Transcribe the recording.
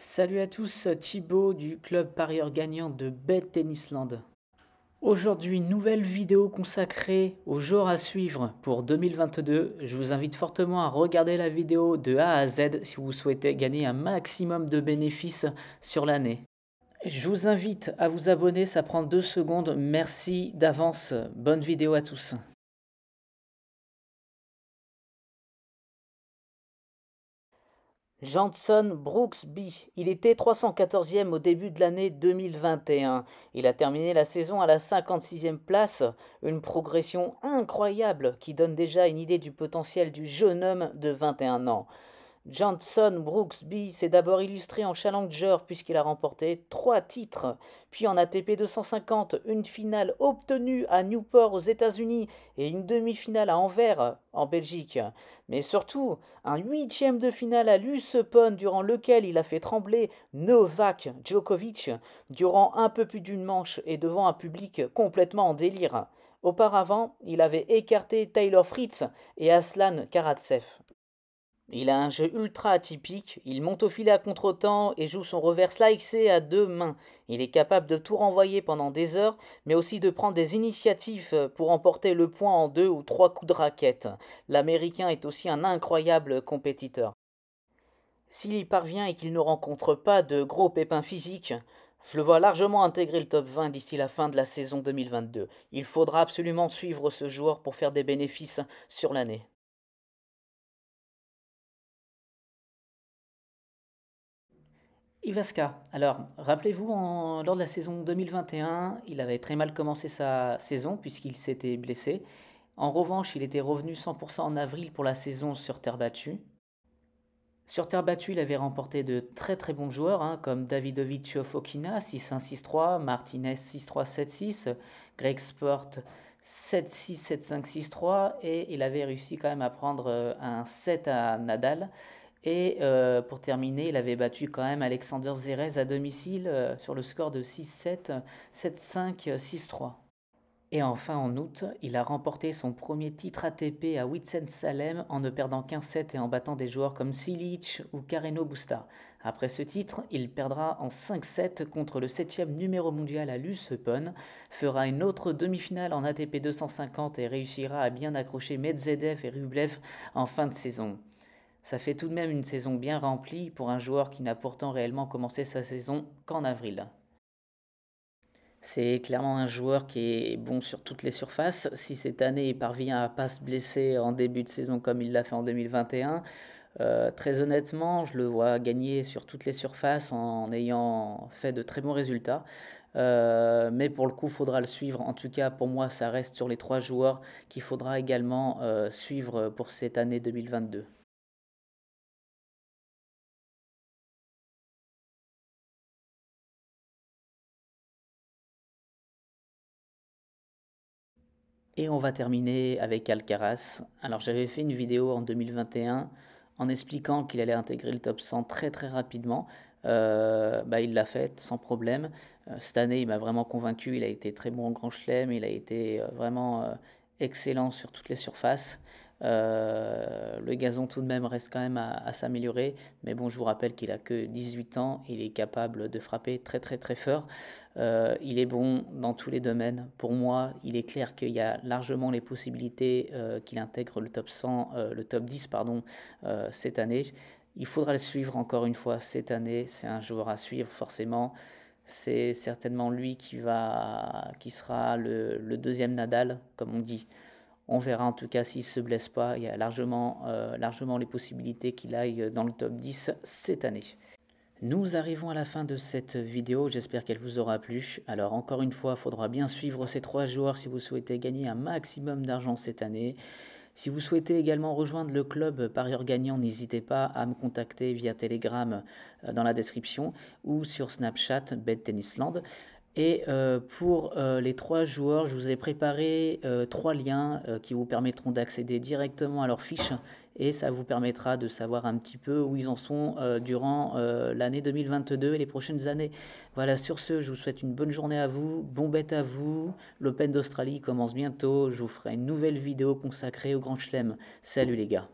Salut à tous, Thibaut du club parieur gagnant de Bet Tennisland. Aujourd'hui, nouvelle vidéo consacrée aux jours à suivre pour 2022. Je vous invite fortement à regarder la vidéo de A à Z si vous souhaitez gagner un maximum de bénéfices sur l'année. Je vous invite à vous abonner, ça prend deux secondes. Merci d'avance. Bonne vidéo à tous. Johnson Brooksby. Il était 314e au début de l'année 2021. Il a terminé la saison à la 56e place, une progression incroyable qui donne déjà une idée du potentiel du jeune homme de 21 ans. Johnson Brooksby s'est d'abord illustré en challenger puisqu'il a remporté trois titres, puis en ATP 250, une finale obtenue à Newport aux États-Unis et une demi-finale à Anvers en Belgique. Mais surtout, un huitième de finale à Lucepon durant lequel il a fait trembler Novak Djokovic durant un peu plus d'une manche et devant un public complètement en délire. Auparavant, il avait écarté Taylor Fritz et Aslan Karatsev. Il a un jeu ultra atypique, il monte au filet à contre-temps et joue son reverse laxé à deux mains. Il est capable de tout renvoyer pendant des heures, mais aussi de prendre des initiatives pour emporter le point en deux ou trois coups de raquette. L'Américain est aussi un incroyable compétiteur. S'il y parvient et qu'il ne rencontre pas de gros pépins physiques, je le vois largement intégrer le top 20 d'ici la fin de la saison 2022. Il faudra absolument suivre ce joueur pour faire des bénéfices sur l'année. Ivaska, alors rappelez-vous, lors de la saison 2021, il avait très mal commencé sa saison puisqu'il s'était blessé. En revanche, il était revenu 100% en avril pour la saison sur terre battue. Sur terre battue, il avait remporté de très très bons joueurs hein, comme Davidovicio Fokina 6-1-6-3, Martinez 6-3-7-6, Greg Sport 7-6-7-5-6-3 et il avait réussi quand même à prendre euh, un 7 à Nadal et euh, pour terminer, il avait battu quand même Alexander Zérez à domicile euh, sur le score de 6-7, 7-5, 6-3. Et enfin, en août, il a remporté son premier titre ATP à Witzen-Salem en ne perdant qu'un set et en battant des joueurs comme Silic ou Carreno Busta. Après ce titre, il perdra en 5-7 contre le 7e numéro mondial à Lucepon, fera une autre demi-finale en ATP 250 et réussira à bien accrocher Medvedev et Rublev en fin de saison. Ça fait tout de même une saison bien remplie pour un joueur qui n'a pourtant réellement commencé sa saison qu'en avril. C'est clairement un joueur qui est bon sur toutes les surfaces. Si cette année il parvient à pas se blesser en début de saison comme il l'a fait en 2021, euh, très honnêtement, je le vois gagner sur toutes les surfaces en ayant fait de très bons résultats. Euh, mais pour le coup, il faudra le suivre. En tout cas, pour moi, ça reste sur les trois joueurs qu'il faudra également euh, suivre pour cette année 2022. Et on va terminer avec Alcaraz. Alors j'avais fait une vidéo en 2021 en expliquant qu'il allait intégrer le top 100 très très rapidement. Euh, bah, il l'a fait sans problème. Euh, cette année, il m'a vraiment convaincu. Il a été très bon en Grand Chelem. Il a été euh, vraiment excellent sur toutes les surfaces. Euh, le gazon tout de même reste quand même à, s'améliorer, mais bon, je vous rappelle qu'il a que 18 ans, il est capable de frapper très très très fort. Euh, il est bon dans tous les domaines. Pour moi, il est clair qu'il y a largement les possibilités euh, qu'il intègre le top 100, le top 10 pardon, cette année. Il faudra le suivre encore une fois cette année. C'est un joueur à suivre forcément c'est certainement lui qui, va, qui sera le, deuxième Nadal, comme on dit. On verra en tout cas s'il ne se blesse pas. Il y a largement, euh, largement les possibilités qu'il aille dans le top 10 cette année. Nous arrivons à la fin de cette vidéo, j'espère qu'elle vous aura plu. Alors encore une fois, il faudra bien suivre ces trois joueurs si vous souhaitez gagner un maximum d'argent cette année. Si vous souhaitez également rejoindre le club Parieur Gagnant, n'hésitez pas à me contacter via Telegram euh, dans la description ou sur Snapchat Bet et euh, pour euh, les trois joueurs, je vous ai préparé euh, trois liens qui vous permettront d'accéder directement à leur fiche et ça vous permettra de savoir un petit peu où ils en sont durant l'année 2022 et les prochaines années. Voilà, sur ce, je vous souhaite une bonne journée à vous, bon bête à vous. L'Open d'Australie commence bientôt, je vous ferai une nouvelle vidéo consacrée au Grand Chelem. Salut les gars